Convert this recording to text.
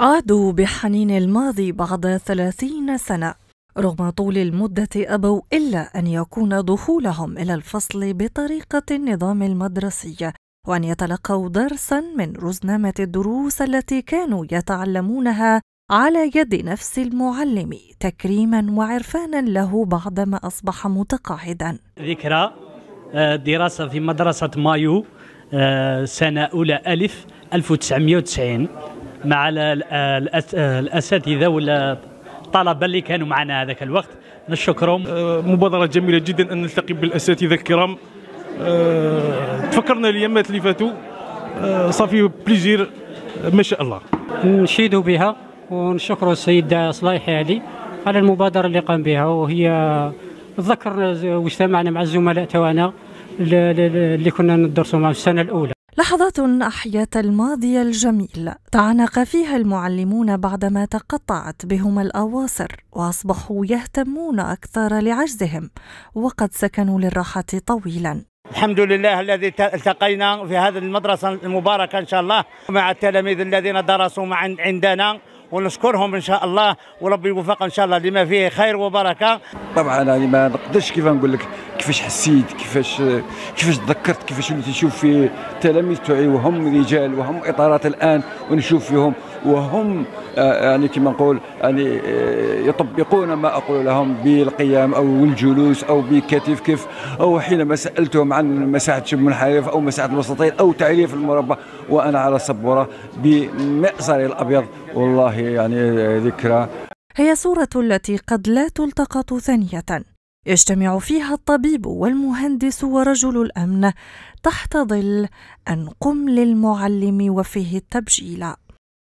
عادوا بحنين الماضي بعد ثلاثين سنة رغم طول المدة أبوا إلا أن يكون دخولهم إلى الفصل بطريقة النظام المدرسي وأن يتلقوا درسا من رزنامة الدروس التي كانوا يتعلمونها على يد نفس المعلم تكريما وعرفانا له بعدما أصبح متقاعدا ذكرى آه، دراسة في مدرسة مايو آه، سنة أولى ألف 1990 مع الاساتذه ولا الطلبه اللي كانوا معنا هذاك الوقت نشكرهم أه، مبادره جميله جدا ان نلتقي بالاساتذه الكرام أه، تفكرنا الايامات اللي فاتوا أه، صافي بليزير ما شاء الله نشيدوا بها ونشكر السيد صلاح علي على المبادره اللي قام بها وهي نتذكر واجتمعنا مع الزملاء توانا اللي كنا ندرسوا معهم السنه الاولى لحظات أحيت الماضي الجميل تعانق فيها المعلمون بعدما تقطعت بهم الأواصر وأصبحوا يهتمون أكثر لعجزهم وقد سكنوا للراحة طويلا الحمد لله الذي التقينا في هذه المدرسة المباركة إن شاء الله مع التلاميذ الذين درسوا مع عندنا ونشكرهم ان شاء الله وربي يوفق ان شاء الله لما فيه خير وبركه طبعا انا يعني ما نقدرش كيف نقول لك كيفاش حسيت كيفاش كيفاش تذكرت كيفاش وليت نشوف في التلاميذ تاعي وهم رجال وهم اطارات الان ونشوف فيهم وهم آه، يعني كما نقول يعني آه، يطبقون ما اقول لهم بالقيام او الجلوس او بكتف كيف او حينما سالتهم عن مساحه شبه منحرف او مساحه الوسطين او تعريف المربع وانا على سبوره بمأزر الابيض والله يعني آه، ذكرى هي صورة التي قد لا تلتقط ثانية يجتمع فيها الطبيب والمهندس ورجل الامن تحت ظل ان قم للمعلم وفيه التبجيل